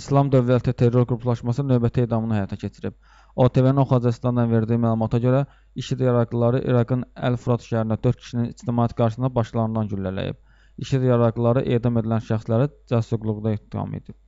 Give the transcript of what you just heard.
İslam Dövləti Terror Qruplaşması növbəti edamını həyata keçirib. OTV-nin Oxacistandan verdiyi məlumata görə IŞİD yaraqlıları İraqın Əl-Furat şəhərində 4 kişinin ictimaiyyət qarşısında başlarından güllələyib. IŞİD yaraqlıları edam edilən şəxsləri cəsurluqda ittiham edib.